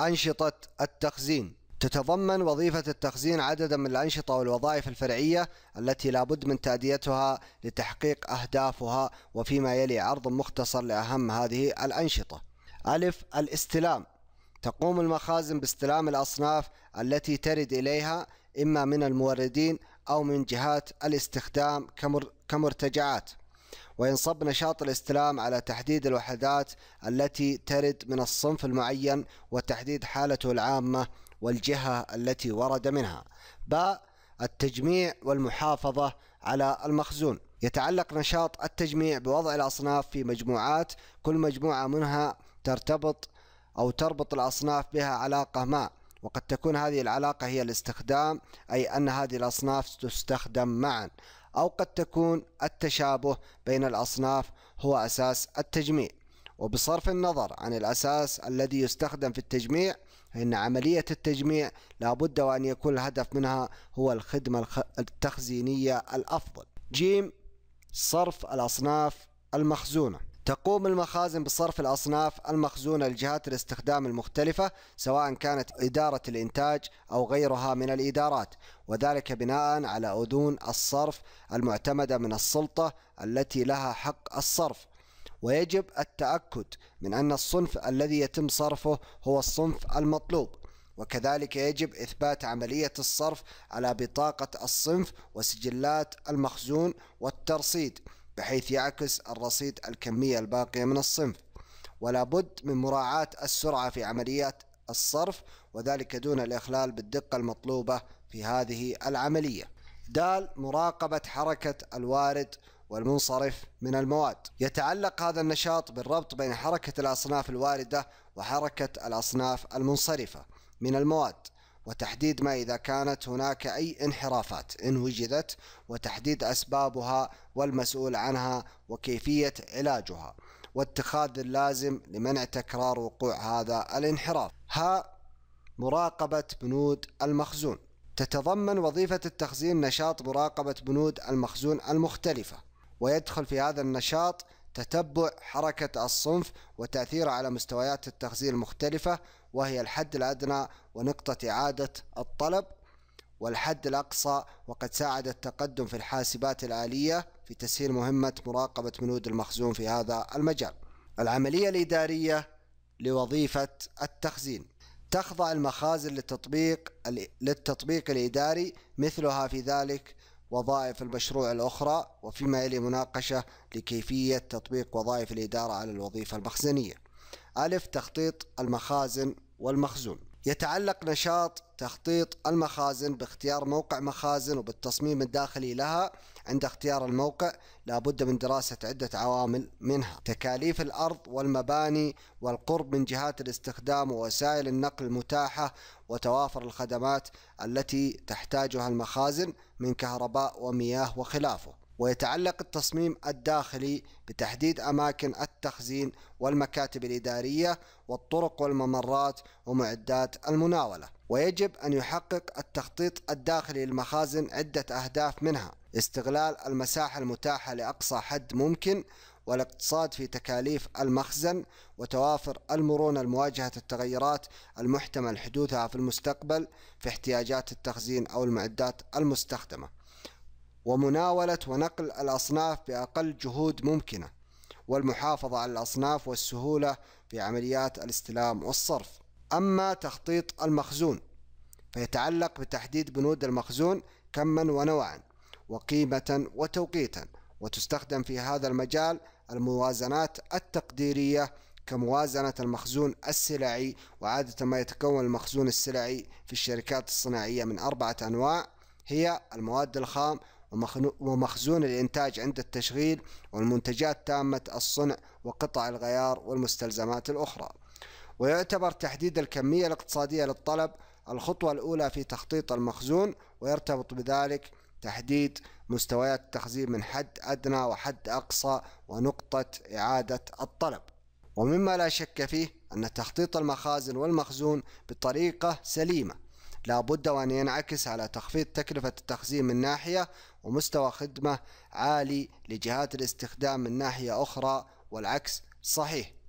أنشطة التخزين تتضمن وظيفة التخزين عددا من الأنشطة والوظائف الفرعية التي لا بد من تأديتها لتحقيق أهدافها وفيما يلي عرض مختصر لأهم هذه الأنشطة ألف الاستلام تقوم المخازن باستلام الأصناف التي ترد إليها إما من الموردين أو من جهات الاستخدام كمرتجعات وينصب نشاط الاستلام على تحديد الوحدات التي ترد من الصنف المعين وتحديد حالته العامة والجهة التي ورد منها باء التجميع والمحافظة على المخزون يتعلق نشاط التجميع بوضع الأصناف في مجموعات كل مجموعة منها ترتبط أو تربط الأصناف بها علاقة ما وقد تكون هذه العلاقة هي الاستخدام أي أن هذه الأصناف تستخدم معا أو قد تكون التشابه بين الأصناف هو أساس التجميع وبصرف النظر عن الأساس الذي يستخدم في التجميع فإن عملية التجميع لابد وأن يكون الهدف منها هو الخدمة التخزينية الأفضل جيم صرف الأصناف المخزونة تقوم المخازن بصرف الأصناف المخزونة لجهات الاستخدام المختلفة سواء كانت إدارة الإنتاج أو غيرها من الإدارات وذلك بناء على أذون الصرف المعتمدة من السلطة التي لها حق الصرف ويجب التأكد من أن الصنف الذي يتم صرفه هو الصنف المطلوب وكذلك يجب إثبات عملية الصرف على بطاقة الصنف وسجلات المخزون والترصيد بحيث يعكس الرصيد الكمية الباقية من الصنف ولا بد من مراعاة السرعة في عمليات الصرف وذلك دون الإخلال بالدقة المطلوبة في هذه العملية دال مراقبة حركة الوارد والمنصرف من المواد يتعلق هذا النشاط بالربط بين حركة الأصناف الواردة وحركة الأصناف المنصرفة من المواد وتحديد ما إذا كانت هناك أي انحرافات إن وجدت وتحديد أسبابها والمسؤول عنها وكيفية علاجها واتخاذ اللازم لمنع تكرار وقوع هذا الانحراف ها مراقبة بنود المخزون تتضمن وظيفة التخزين نشاط مراقبة بنود المخزون المختلفة ويدخل في هذا النشاط تتبع حركة الصنف وتأثيره على مستويات التخزين المختلفة وهي الحد الأدنى ونقطة إعادة الطلب والحد الأقصى وقد ساعد التقدم في الحاسبات الآلية في تسهيل مهمة مراقبة بنود المخزون في هذا المجال العملية الإدارية لوظيفة التخزين تخضع المخازن للتطبيق للتطبيق الإداري مثلها في ذلك وظائف المشروع الأخرى وفيما يلي مناقشة لكيفية تطبيق وظائف الإدارة على الوظيفة المخزنية ألف تخطيط المخازن والمخزون يتعلق نشاط تخطيط المخازن باختيار موقع مخازن وبالتصميم الداخلي لها عند اختيار الموقع لابد من دراسة عدة عوامل منها تكاليف الأرض والمباني والقرب من جهات الاستخدام ووسائل النقل المتاحة وتوافر الخدمات التي تحتاجها المخازن من كهرباء ومياه وخلافه ويتعلق التصميم الداخلي بتحديد أماكن التخزين والمكاتب الإدارية والطرق والممرات ومعدات المناولة ويجب أن يحقق التخطيط الداخلي للمخازن عدة أهداف منها استغلال المساحة المتاحة لأقصى حد ممكن والاقتصاد في تكاليف المخزن وتوافر المرونة لمواجهة التغيرات المحتمل حدوثها في المستقبل في احتياجات التخزين أو المعدات المستخدمة ومناولة ونقل الأصناف بأقل جهود ممكنة والمحافظة على الأصناف والسهولة في عمليات الاستلام والصرف أما تخطيط المخزون فيتعلق بتحديد بنود المخزون كما ونوعا وقيمة وتوقيتا وتستخدم في هذا المجال الموازنات التقديرية كموازنة المخزون السلعي وعادة ما يتكون المخزون السلعي في الشركات الصناعية من أربعة أنواع هي المواد الخام ومخزون الإنتاج عند التشغيل والمنتجات تامة الصنع وقطع الغيار والمستلزمات الأخرى ويعتبر تحديد الكمية الاقتصادية للطلب الخطوة الأولى في تخطيط المخزون ويرتبط بذلك تحديد مستويات التخزين من حد أدنى وحد أقصى ونقطة إعادة الطلب ومما لا شك فيه أن تخطيط المخازن والمخزون بطريقة سليمة لابد وأن ينعكس على تخفيض تكلفة التخزين من ناحية ومستوى خدمة عالي لجهات الاستخدام من ناحية أخرى والعكس صحيح